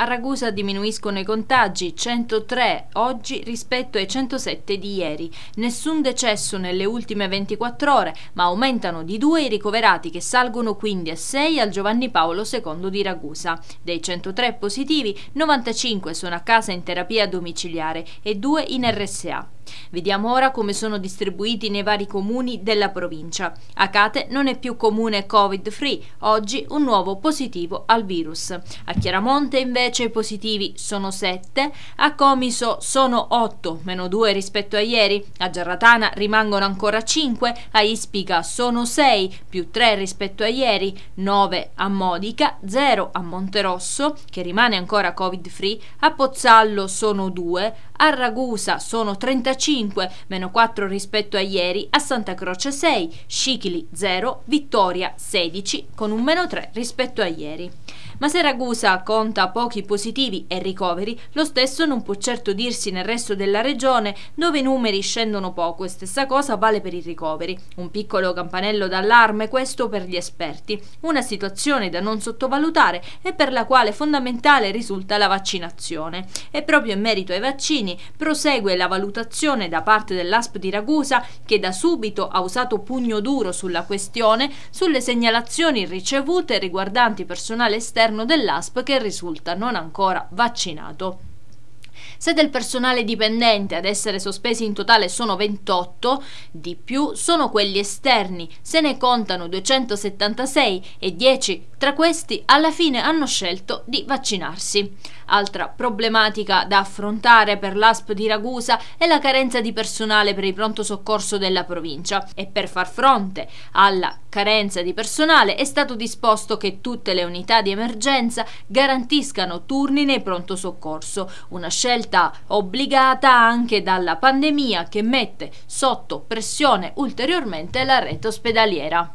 A Ragusa diminuiscono i contagi, 103 oggi rispetto ai 107 di ieri. Nessun decesso nelle ultime 24 ore, ma aumentano di due i ricoverati che salgono quindi a 6 al Giovanni Paolo II di Ragusa. Dei 103 positivi, 95 sono a casa in terapia domiciliare e 2 in RSA. Vediamo ora come sono distribuiti nei vari comuni della provincia. A Cate non è più comune Covid-free, oggi un nuovo positivo al virus. A Chiaramonte invece i positivi sono 7, a Comiso sono 8, meno 2 rispetto a ieri, a Giarratana rimangono ancora 5, a Ispica sono 6, più 3 rispetto a ieri, 9 a Modica, 0 a Monterosso, che rimane ancora Covid-free, a Pozzallo sono 2, a Ragusa sono 35, meno 4 rispetto a ieri, a Santa Croce 6, Scicli 0, Vittoria 16, con un meno 3 rispetto a ieri. Ma se Ragusa conta pochi positivi e ricoveri, lo stesso non può certo dirsi nel resto della regione dove i numeri scendono poco e stessa cosa vale per i ricoveri. Un piccolo campanello d'allarme questo per gli esperti, una situazione da non sottovalutare e per la quale fondamentale risulta la vaccinazione. E proprio in merito ai vaccini prosegue la valutazione da parte dell'ASP di Ragusa che da subito ha usato pugno duro sulla questione, sulle segnalazioni ricevute riguardanti personale esterno all'interno dell'ASP che risulta non ancora vaccinato. Se del personale dipendente ad essere sospesi in totale sono 28, di più sono quelli esterni, se ne contano 276 e 10 tra questi alla fine hanno scelto di vaccinarsi. Altra problematica da affrontare per l'ASP di Ragusa è la carenza di personale per il pronto soccorso della provincia e per far fronte alla carenza di personale è stato disposto che tutte le unità di emergenza garantiscano turni nei pronto soccorso, una scelta obbligata anche dalla pandemia che mette sotto pressione ulteriormente la rete ospedaliera.